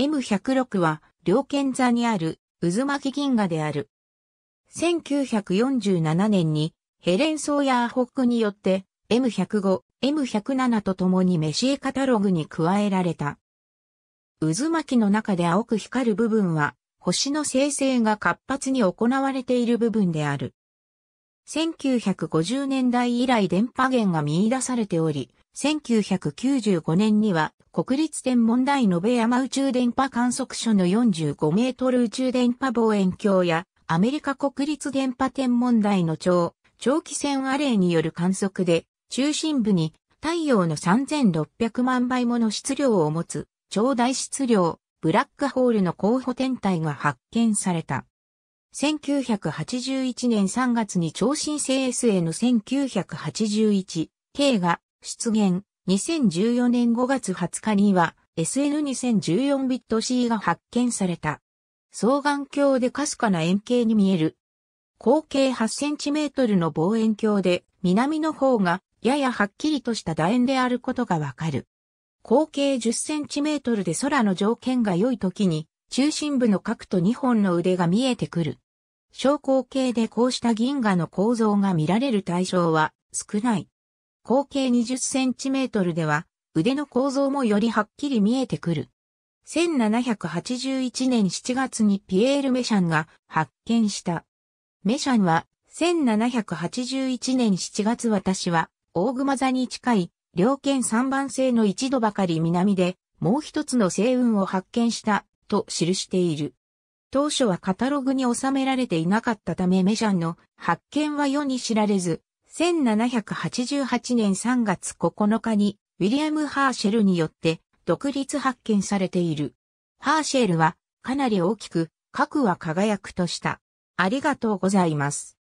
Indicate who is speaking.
Speaker 1: M106 は、両剣座にある、渦巻銀河である。1947年に、ヘレン・ソーヤー・ホックによって、M105、M107 と共にメシエカタログに加えられた。渦巻の中で青く光る部分は、星の生成が活発に行われている部分である。1950年代以来電波源が見出されており、1995年には国立天文台延山宇宙電波観測所の45メートル宇宙電波望遠鏡やアメリカ国立電波天文台の超長期線アレイによる観測で中心部に太陽の3600万倍もの質量を持つ超大質量ブラックホールの候補天体が発見された。1981年3月に超新星 SN1981K が出現。2014年5月20日には SN2014 ビット C が発見された。双眼鏡でかすかな円形に見える。口径8センチメートルの望遠鏡で南の方がややはっきりとした楕円であることがわかる。口径10センチメートルで空の条件が良い時に中心部の角と2本の腕が見えてくる。昇口径でこうした銀河の構造が見られる対象は少ない。口径20センチメートルでは腕の構造もよりはっきり見えてくる。1781年7月にピエール・メシャンが発見した。メシャンは1781年7月私は大熊座に近い両県三番星の一度ばかり南でもう一つの星雲を発見したと記している。当初はカタログに収められていなかったためメジャンの発見は世に知られず、1788年3月9日にウィリアム・ハーシェルによって独立発見されている。ハーシェルはかなり大きく、核は輝くとした。ありがとうございます。